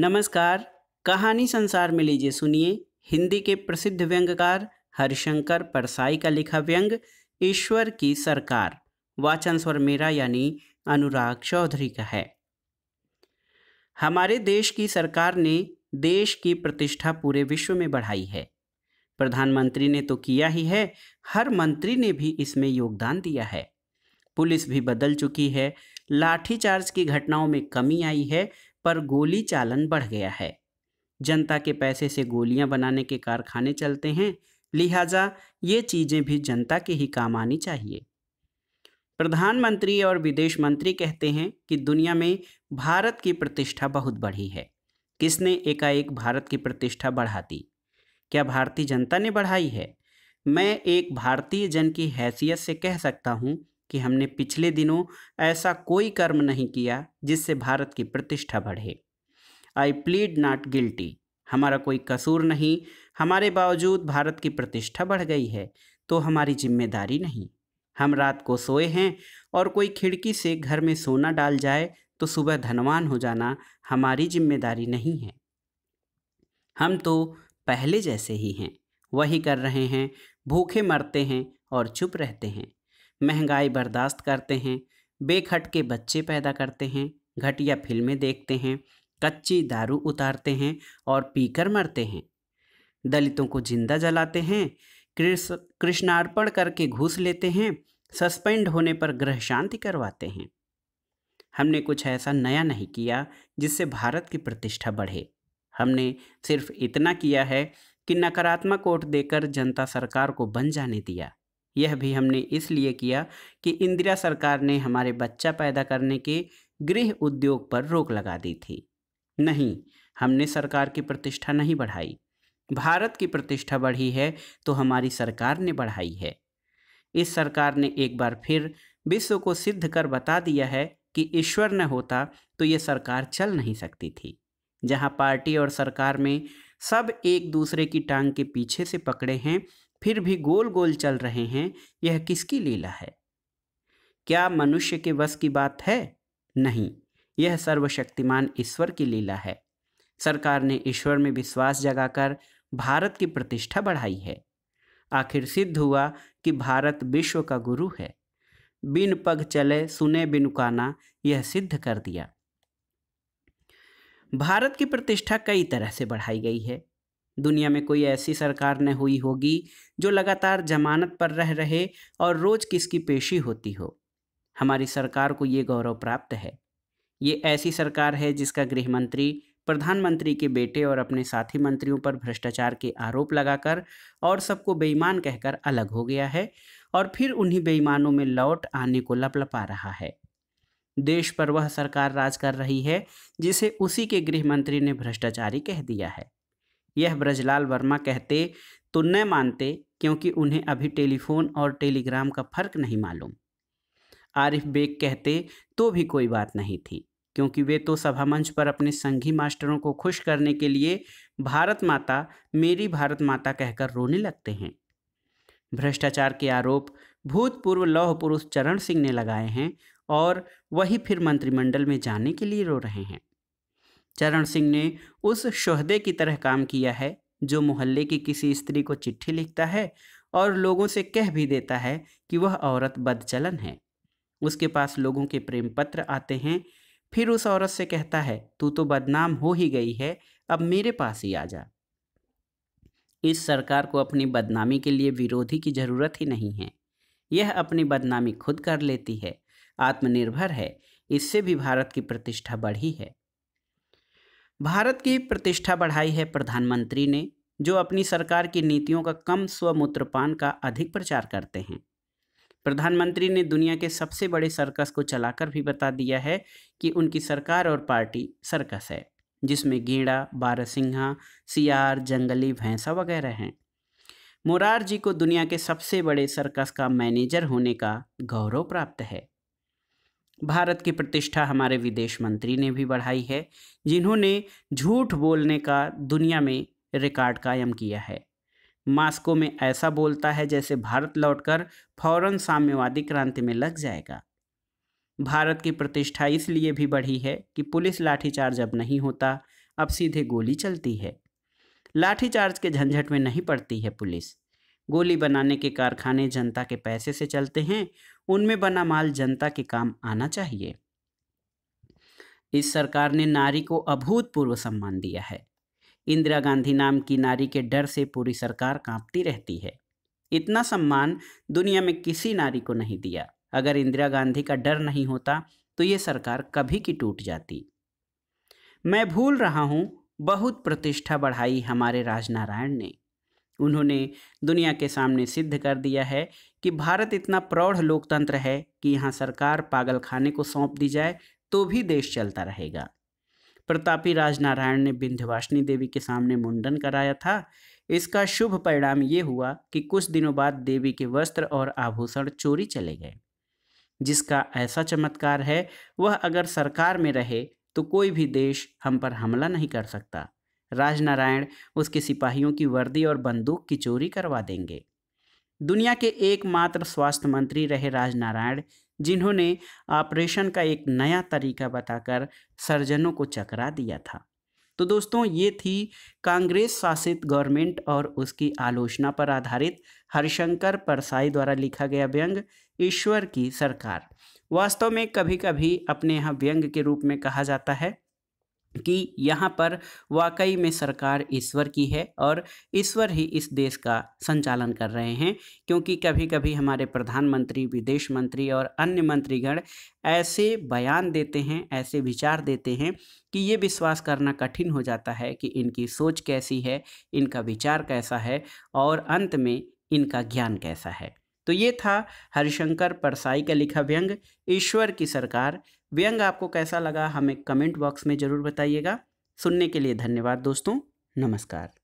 नमस्कार कहानी संसार में लीजिए सुनिए हिंदी के प्रसिद्ध व्यंगकार हरिशंकर परसाई का लिखा व्यंग ईश्वर की सरकार वाचन स्वर मेरा यानी अनुराग चौधरी का है हमारे देश की सरकार ने देश की प्रतिष्ठा पूरे विश्व में बढ़ाई है प्रधानमंत्री ने तो किया ही है हर मंत्री ने भी इसमें योगदान दिया है पुलिस भी बदल चुकी है लाठीचार्ज की घटनाओं में कमी आई है पर गोली चालन बढ़ गया है जनता के पैसे से गोलियां बनाने के कारखाने चलते हैं लिहाजा ये चीज़ें भी जनता के ही काम आनी चाहिए प्रधानमंत्री और विदेश मंत्री कहते हैं कि दुनिया में भारत की प्रतिष्ठा बहुत बढ़ी है किसने एकाएक भारत की प्रतिष्ठा बढ़ा दी क्या भारतीय जनता ने बढ़ाई है मैं एक भारतीय जन की हैसियत से कह सकता हूँ कि हमने पिछले दिनों ऐसा कोई कर्म नहीं किया जिससे भारत की प्रतिष्ठा बढ़े आई प्लीड नॉट गिल्टी हमारा कोई कसूर नहीं हमारे बावजूद भारत की प्रतिष्ठा बढ़ गई है तो हमारी जिम्मेदारी नहीं हम रात को सोए हैं और कोई खिड़की से घर में सोना डाल जाए तो सुबह धनवान हो जाना हमारी जिम्मेदारी नहीं है हम तो पहले जैसे ही हैं वही कर रहे हैं भूखे मरते हैं और चुप रहते हैं महंगाई बर्दाश्त करते हैं बेखट के बच्चे पैदा करते हैं घटिया फिल्में देखते हैं कच्ची दारू उतारते हैं और पीकर मरते हैं दलितों को जिंदा जलाते हैं कृष्णार्पण करके घूस लेते हैं सस्पेंड होने पर ग्रह शांति करवाते हैं हमने कुछ ऐसा नया नहीं किया जिससे भारत की प्रतिष्ठा बढ़े हमने सिर्फ इतना किया है कि नकारात्मक वोट देकर जनता सरकार को बन जाने दिया यह भी हमने इसलिए किया कि इंदिरा सरकार ने हमारे बच्चा पैदा करने के गृह उद्योग पर रोक लगा दी थी नहीं हमने सरकार की प्रतिष्ठा नहीं बढ़ाई भारत की प्रतिष्ठा बढ़ी है तो हमारी सरकार ने बढ़ाई है इस सरकार ने एक बार फिर विश्व को सिद्ध कर बता दिया है कि ईश्वर न होता तो ये सरकार चल नहीं सकती थी जहाँ पार्टी और सरकार में सब एक दूसरे की टांग के पीछे से पकड़े हैं फिर भी गोल गोल चल रहे हैं यह किसकी लीला है क्या मनुष्य के वश की बात है नहीं यह सर्वशक्तिमान ईश्वर की लीला है सरकार ने ईश्वर में विश्वास जगाकर भारत की प्रतिष्ठा बढ़ाई है आखिर सिद्ध हुआ कि भारत विश्व का गुरु है बिन पग चले सुने बिन काना यह सिद्ध कर दिया भारत की प्रतिष्ठा कई तरह से बढ़ाई गई है दुनिया में कोई ऐसी सरकार न हुई होगी जो लगातार जमानत पर रह रहे और रोज़ किसकी पेशी होती हो हमारी सरकार को ये गौरव प्राप्त है ये ऐसी सरकार है जिसका गृह मंत्री प्रधानमंत्री के बेटे और अपने साथी मंत्रियों पर भ्रष्टाचार के आरोप लगाकर और सबको बेईमान कहकर अलग हो गया है और फिर उन्हीं बेईमानों में लौट आने को लपलपा रहा है देश पर वह सरकार राज कर रही है जिसे उसी के गृह मंत्री ने भ्रष्टाचारी कह दिया है यह ब्रजलाल वर्मा कहते तो न मानते क्योंकि उन्हें अभी टेलीफोन और टेलीग्राम का फ़र्क नहीं मालूम आरिफ बेग कहते तो भी कोई बात नहीं थी क्योंकि वे तो सभा मंच पर अपने संघी मास्टरों को खुश करने के लिए भारत माता मेरी भारत माता कहकर रोने लगते हैं भ्रष्टाचार के आरोप भूतपूर्व लौह पुरुष चरण सिंह ने लगाए हैं और वही फिर मंत्रिमंडल में जाने के लिए रो रहे हैं चरण सिंह ने उस शहदे की तरह काम किया है जो मोहल्ले की किसी स्त्री को चिट्ठी लिखता है और लोगों से कह भी देता है कि वह औरत बदचलन है उसके पास लोगों के प्रेम पत्र आते हैं फिर उस औरत से कहता है तू तो बदनाम हो ही गई है अब मेरे पास ही आ जा इस सरकार को अपनी बदनामी के लिए विरोधी की जरूरत ही नहीं है यह अपनी बदनामी खुद कर लेती है आत्मनिर्भर है इससे भी भारत की प्रतिष्ठा बढ़ी है भारत की प्रतिष्ठा बढ़ाई है प्रधानमंत्री ने जो अपनी सरकार की नीतियों का कम स्वमूत्रपान का अधिक प्रचार करते हैं प्रधानमंत्री ने दुनिया के सबसे बड़े सर्कस को चलाकर भी बता दिया है कि उनकी सरकार और पार्टी सर्कस है जिसमें गेड़ा बारसिंघा सियार जंगली भैंसा वगैरह हैं मोरार जी को दुनिया के सबसे बड़े सर्कस का मैनेजर होने का गौरव प्राप्त है भारत की प्रतिष्ठा हमारे विदेश मंत्री ने भी बढ़ाई है जिन्होंने झूठ बोलने का दुनिया में रिकॉर्ड कायम किया है मास्को में ऐसा बोलता है जैसे भारत लौटकर फौरन साम्यवादी क्रांति में लग जाएगा भारत की प्रतिष्ठा इसलिए भी बढ़ी है कि पुलिस लाठीचार्ज अब नहीं होता अब सीधे गोली चलती है लाठीचार्ज के झंझट में नहीं पड़ती है पुलिस गोली बनाने के कारखाने जनता के पैसे से चलते हैं उनमें बना माल जनता के काम आना चाहिए इस सरकार ने नारी को अभूतपूर्व सम्मान दिया है इंदिरा गांधी नाम की नारी के डर से पूरी सरकार कांपती रहती है इतना सम्मान दुनिया में किसी नारी को नहीं दिया अगर इंदिरा गांधी का डर नहीं होता तो ये सरकार कभी की टूट जाती मैं भूल रहा हूं बहुत प्रतिष्ठा बढ़ाई हमारे राजनारायण ने उन्होंने दुनिया के सामने सिद्ध कर दिया है कि भारत इतना प्रौढ़ लोकतंत्र है कि यहाँ सरकार पागल खाने को सौंप दी जाए तो भी देश चलता रहेगा प्रतापी राजनारायण ने विंध्यवासिनी देवी के सामने मुंडन कराया था इसका शुभ परिणाम ये हुआ कि कुछ दिनों बाद देवी के वस्त्र और आभूषण चोरी चले गए जिसका ऐसा चमत्कार है वह अगर सरकार में रहे तो कोई भी देश हम पर हमला नहीं कर सकता राजनारायण उसके सिपाहियों की वर्दी और बंदूक की चोरी करवा देंगे दुनिया के एकमात्र स्वास्थ्य मंत्री रहे राजनारायण जिन्होंने ऑपरेशन का एक नया तरीका बताकर सर्जनों को चकरा दिया था तो दोस्तों ये थी कांग्रेस शासित गवर्नमेंट और उसकी आलोचना पर आधारित हरिशंकर परसाई द्वारा लिखा गया व्यंग ईश्वर की सरकार वास्तव में कभी कभी अपने यहाँ व्यंग के रूप में कहा जाता है कि यहाँ पर वाकई में सरकार ईश्वर की है और ईश्वर ही इस देश का संचालन कर रहे हैं क्योंकि कभी कभी हमारे प्रधानमंत्री विदेश मंत्री और अन्य मंत्रीगण ऐसे बयान देते हैं ऐसे विचार देते हैं कि ये विश्वास करना कठिन हो जाता है कि इनकी सोच कैसी है इनका विचार कैसा है और अंत में इनका ज्ञान कैसा है तो ये था हरिशंकर परसाई का लिखा व्यंग ईश्वर की सरकार व्यंग आपको कैसा लगा हमें कमेंट बॉक्स में ज़रूर बताइएगा सुनने के लिए धन्यवाद दोस्तों नमस्कार